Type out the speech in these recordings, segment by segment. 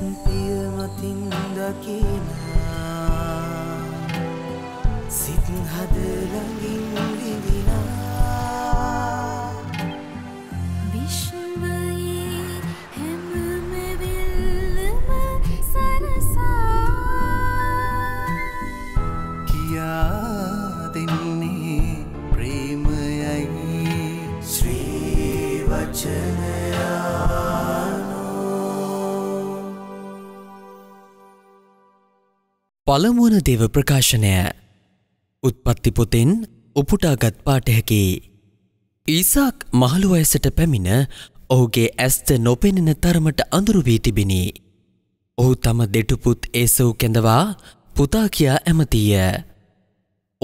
පිය මතින් දකින සිත් හදළඟින් විඳිනා පළමුවන දේව ප්‍රකාශනය උත්පත්ති පොතෙන් උපුටාගත් පාටයකි. ඊසාක් මහළු අයසට පැමිණ ඔහුගේ ඇස්ත නොපෙනෙන තරමට අඳුරු වී තිබිණි. ඔහු තම දෙටුපුත් ඒසව් කැඳවා පුතා කියා ඇමතිය.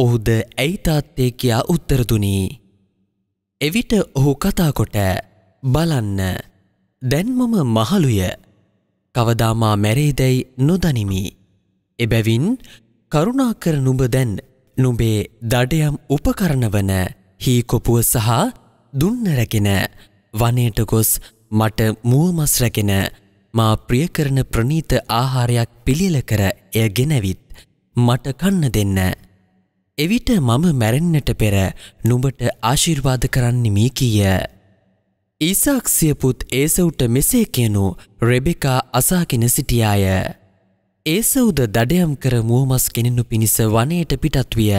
ඔහුද ඇයිතාත්තේ කියා උත්තරදුනි. එවිට ඔහු කතාකොට බලන්න දැන්මම මහළුය කවදාමා මැරේදැයි නොදනිමි. එබැවින් කරුණාකර නුඹ දැන් නුඹේ දඩයම් උපකරණ වන හීකොපුුව සහ දුන්නරැගෙන වනයට ගොස් මට මුවමස් රැගෙන මා ප්‍රියකරන ප්‍රනීත ආහාරයක් පිළිල කර එය ගෙනැවිත් මට කන්න දෙන්න. එවිට මම මැරෙන්න්නට පෙර නුඹට ආශිර්වාද කරන්නමී කීය. ඊසාක්සියපුත් ඒසවුට මෙසේ කියනු රෙබෙකා අසාගෙන සිටියාය. ඒ සවුද දඩයම් කර මුවමස් කෙනෙනු පිණිස වනයට පිටත් විය.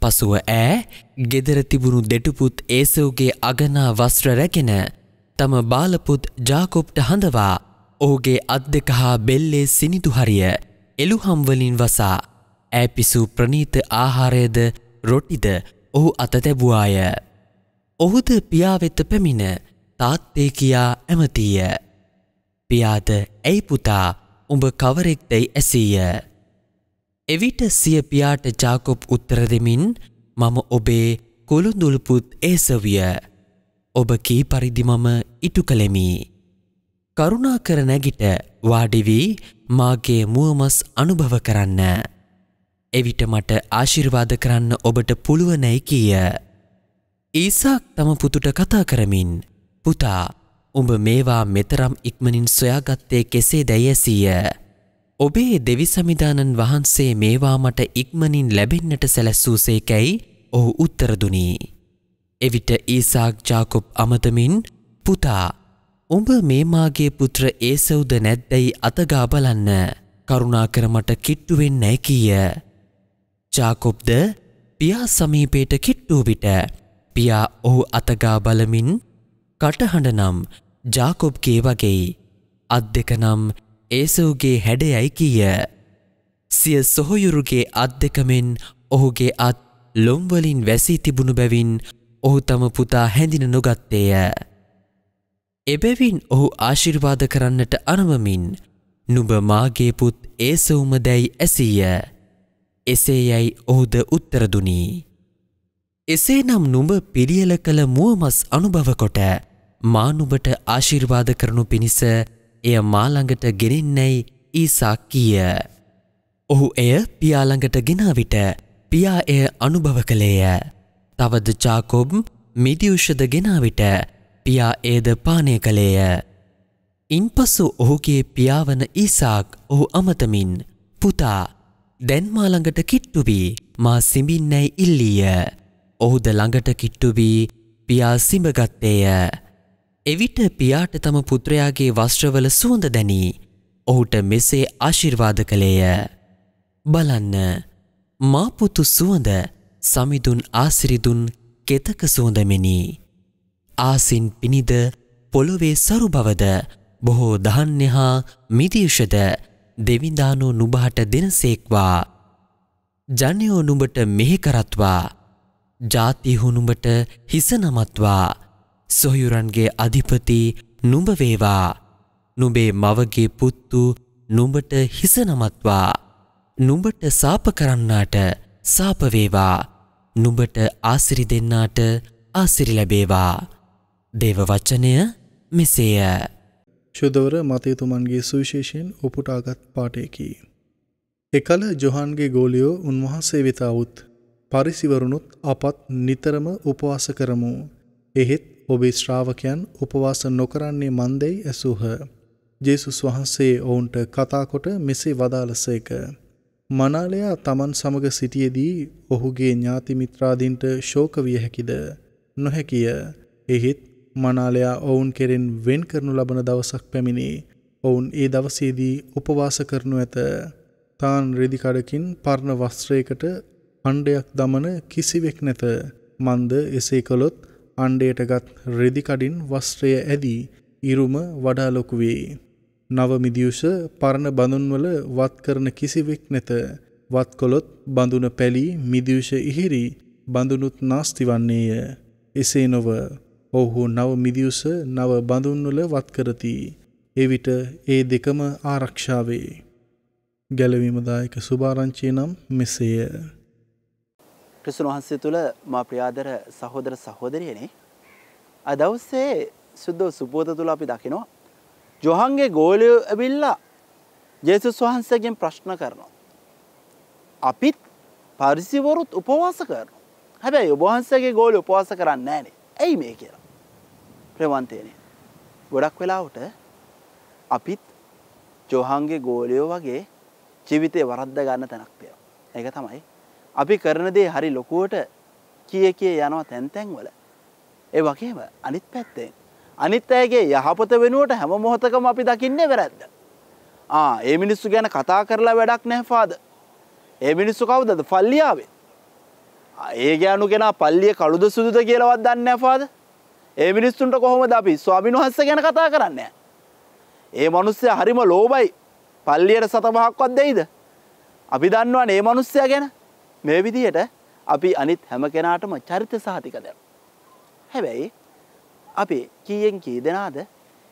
පසුව ඈ ගෙදර තිබුණු දෙටුපුත් ඒසවුගේ අගනා වස්ත්‍ර රැගෙන තම බාලපුත් ජාකොප්ට හඳවා ඕගේ අත් දෙක හා බෙල්ලේ සිනිතු හරිය එළුහම්වලින් වසා ඇපිසු ප්‍රනීත ආහාරයද රොටිද ඔහු අත තැබුවාය. ඔහුද පියාවෙත්ත පැමිණ තාත්තේ කියා ඇමතීය. පියාද ඇයි පුතා උඹ කවරෙක්දැයි ඇසීය. එවිට සිය පියාට ජාකොප් උත්තර දෙමින් මම ඔබේ කොළුඳුල්පුත් ඒසවිය. ඔබ කී පරිදිමම ඉටු කළෙමි. කරුණා කර නැගිට වාඩිවී මාගේ මුවමස් අනුභව කරන්න. එවිට මට ආශිර්වාද කරන්න ඔබට පුළුවනැයි කියය. ඒසාක් තම පුතුට කතා කරමින් පුතා උඹ මේවා මෙතරම් ඉක්මනින් සොයාගත්තේ කෙසේ දැයැසීය. ඔබේ දෙවි සමිධානන් වහන්සේ මේවා මට ඉක්මනින් ලැබෙන්නට සැලැස්සූසේකැයි ඔහු උත්තරදුනී. එවිට ඊසාක් ජාකොප් අමතමින් පුතා උඹ මේමාගේ පුත්‍ර ඒසවුද නැද්දැයි අතගා බලන්න කරුණාකර මට කිට්ටුවෙන් නැ කීය. ජාකොප්ද පියා සමීපේට කිට්ටූ විට පියා ඔහු අතගා බලමින් කටහඬනම් ජාකොබ්ගේ වගේ අත් දෙකනම් ඒසවුගේ හැඩයයි කියය. සිය සොහොයුරුගේ අත් දෙකමෙන් ඔහුගේ අත් ලොම්වලින් වැසී තිබුණු බැවින් ඔහු තම පුතා හැඳින නොගත්තේය. එබැවින් ඔහු ආශිර්වාද කරන්නට අනවමින් නුබ මාගේපුත් ඒසවුම දැයි ඇසීය. එසේ යැයි ඔහුද උත්තරදුනී. එසේ නම් නුඹ පිළියල කළ මුවමස් අනුභවකොට මානුබට ආශිර්වාද කරනු පිණිස එය මාළඟට ගෙනෙන්නැයි ඊසාක් කියය. ඔහු එය පියාළඟට ගෙනාවිට පියා එය අනුභව කළේය. තවද ජාකොබ් මිදියුෂද ගෙනාවිට පියා ඒද පානය කළේය. ඉන් පසු ඔහුගේ පියාවන ඊසාක් ඔහු අමතමින් පුතා දැන්මාළඟට කිට්ටුවී මා සිඹින්නැයි ඉල්ලිය. ඔහුද ළඟට කිට්ටුවී පියා සිඹගත්තේය. එවිට පියාට තම පුත්‍රයාගේ වස්ත්‍රවල සුවඳ දැනී ඔහුට මෙසේ ආශිර්වාද කළේය. බලන්න මාපුතු සුවඳ සමිදුන් ආසිරිදුන් කෙතක සුවඳමෙනි. ආසින් පිණිද පොළොවේ සරු බවද බොහෝ දහන්්‍ය හා මිදියෂද දෙවිඳානෝ නුබහට දෙනසේක්වා. ජනයෝ නුඹට මෙහෙකරත්වා ජාතිහුනුඹට හිසනමත්වා සොහයුරන්ගේ අධිපති නුඹවේවා නුඹේ මවගේ පුත්තු නුඹට හිස නමත්වා නුඹට සාප කරන්නාට සාපවේවා නුඹට ආසිරි දෙන්නාට ආසිරි ලැබේවා දේව වචනය මෙසේය ශුදවර මතයතුමන්ගේ සුවිශේෂයෙන් උපුටාගත් පාටයකි. එකල ජොහන්ගේ ගෝලියෝ උන්වහන්සේ වෙතාවුත් පරිසිවරුණුත් අපත් නිතරම උපවාස කරමු. එහෙත් ඔබේ ශ්‍රාවකයන් උපවාස නොකරන්නේ මන්දැයි ඇසූහ. ජේසුස් වහන්සේ ඔවුන්ට කතාකොට මෙසේ වදාළසේක. මනාලයා තමන් සමග සිටියදී ඔහුගේ ඥාතිමිත්‍රාදීන්ට ශෝක විය හැකිද. නොහැකිය. එහෙත් මනාලයා ඔවුන් කෙරෙන් වෙන් කරනු ලබන දවසක් පැමිණේ. ඔවුන් ඒ දවසේදී උපවාස කරනු ඇත. තාන් රෙදිකඩකින් පරණ වස්ත්‍රයකට අණ්ඩයක් දමන කිසිවෙක් නැත. මන්ද එසේ කළොත් අණ්ඩයටගත් රෙදිකඩින් වස්ත්‍රය ඇදී ඉරුම වඩා ලොකු වේ. නව මිදියුෂ පරණ බඳුන්වල වත් කරන කිසිවෙක් නැත. වත්කොළොත් බඳුන පැලි මිදියුෂ ඉහිරි බඳුනුත් නාස්ති වන්නේය. එසේ නොව ඔවුහු නව මිදියුස නව බඳුන්වල වත් කරති. එවිට ඒ දෙකම ආරක්ෂාවේ. ගැලවීමදායක සුභාරංචිය නම් මෙසේය. ක්‍රිස්තුන් වහන්සේ තුළ මා ප්‍රියාදර සහෝදර සහෝදරියනේ අද දවසේ සුද්ධ සුබෝධ තුළ අපි දකිනවා ජොහන්ගේ ගෝලය ඇවිල්ලා ජේසුස් වහන්සේගෙන් ප්‍රශ්න කරනවා. අපිත් පරිසිවරුත් උපවාස කරනවා. හැබැයි ඔබවහන්සේගේ ගෝලය උපවාස කරන්න නෑනේ. ඇයි මේ කියලා? ප්‍රවන්තේනේ. ගොඩක් වෙලාවට අපිත් ජොහන්ගේ ගෝලයෝ වගේ ජීවිතේ වරද්ද ගන්න තැනක් තියෙනවා. ඒක තමයි අපි කරන දේ හරි ලොකුවට කිය කිය යනවා තැන් තැන් වල. ඒ වගේම අනිත් පැත්තෙන් අනිත් අයගේ යහපත වෙනුවට හැම මොහොතකම අපි දකින්නේ වැරද්ද. ආ ඒ මිනිස්සු ගැන කතා කරලා වැඩක් නැහැ ෆාද. ඒ මිනිස්සු කවුදද? පල්ලියාවේ. ඒ ගෑනු කෙනා පල්ලිය කළුද සුදුද කියලාවත් දන්නේ නැහැ ෆාද. ඒ මිනිස්සුන්ට කොහොමද අපි ස්වාමීන් වහන්සේ ගැන කතා කරන්නේ? ඒ මිනිස්සයා හරිම ලෝභයි. පල්ලියට සතපහක්වත් දෙයිද? අපි දන්නවනේ මේ මිනිස්සයා ගැන. මේ විදිහට අපි අනිත් හැම කෙනාටම චරිත සහතික දැන්. හැබැයි අපි කීයෙන් කී දෙනාද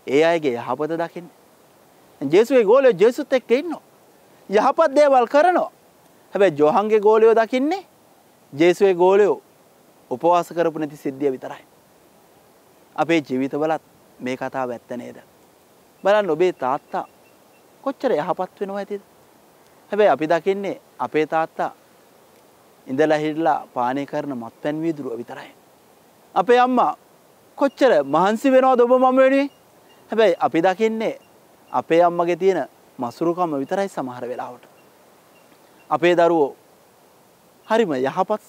ඒ අයගේ යහපත දකින්න. ජේසුගේ ගෝලයෝ ජේසුත් එක්ක ඉන්නවා. යහපත් දේවල් කරනවා. හැබැයි ජොහන්ගේ ගෝලයෝ දකින්නේ ජේසුගේ ගෝලයෝ උපවාස කරපු නැති සිද්ධිය විතරයි. අපේ ජීවිතවලත් මේ කතාව ඇත්ත නේද? බලන්න ඔබේ තාත්තා කොච්චර යහපත් වෙනවා ඇතිද? හැබැයි අපි දකින්නේ අපේ තාත්තා ඉඳලා හිටලා පානය කරන මත්පැන් වීදුරුව විතරයි. අපේ අම්මා කොච්චර මහන්සි වෙනවා ඔබ මම වෙනුවේ හැබැයි අපි දකින්නේ අපේ අම්මගේ තියෙන මසුරුකම විතරයි සමහර වෙලාවට. අපේ දරුවෝ හරිම යහපත්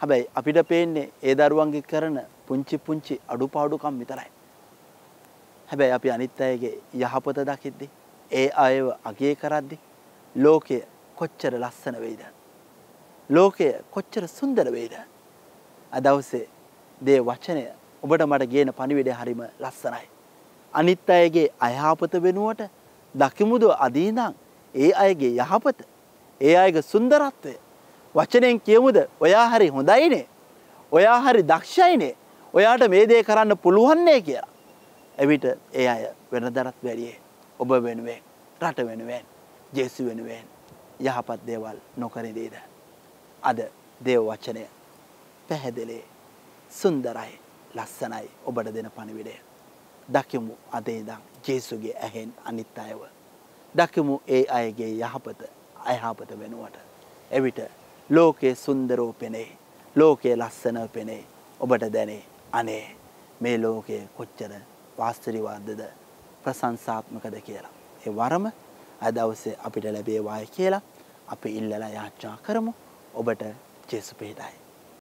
හැබැයි අපිට පේන්නේ ඒ දරුවන්ගේ කරන පුංචි පුංචි අඩුපාඩුකම් විතරයි. හැබැයි අපි අනිත් අයගේ යහපත දකිද්දි ඒ අයව අගේ කරද්දි ලෝකය කොච්චර ලස්සන වෙයිද ලෝකය කොච්චර සුන්දර වෙයිද? අදවසේ දේ වචනය ඔබට මට ගේන පණිවිඩය හරිම ලස්සනයි. අනිත් අයගේ අයහපත වෙනුවට දකිමුද අදීනම් ඒ අයගේ යහපත ඒ අයගේ සුන්දරත්වය වචනයෙන් කියමුද ඔයා හරි හොඳයිනේ ඔයා හරි දක්ෂයිනේ ඔයාට මේ දේ කරන්න පුළුවන්නේ කියලා. එවිට ඒ අය වෙනදරත් වැඩියේ ඔබ වෙනුවෙන් රට වෙනුවෙන් ජේසු වෙනුවෙන් යහපත් දේවල් නොකරදේද. අද දේව වචනය පැහැදිලේ සුන්දරයි ලස්සනයි ඔබට දෙන පණිවිඩය. දකිමු අදේදම් ජේසුගේ ඇහෙන් අනිත් අයව. දකිමු ඒ අයගේ යහපත අයහපත වෙනුවට. එවිට ලෝකයේ සුන්දරෝ පෙනේ ලෝකයේ ලස්සන පෙනේ ඔබට දැනේ අනේ මේ ලෝකයේ කොච්චර වාස්තරිවාදද ප්‍රසංසාත්මකද කියලා. ඒ වරම අදවසේ අපිට ලැබේවාය කියලා අපි ඉල්ලලා යාච්චා කරමු ඔබට ජෙසු පිහිටයි.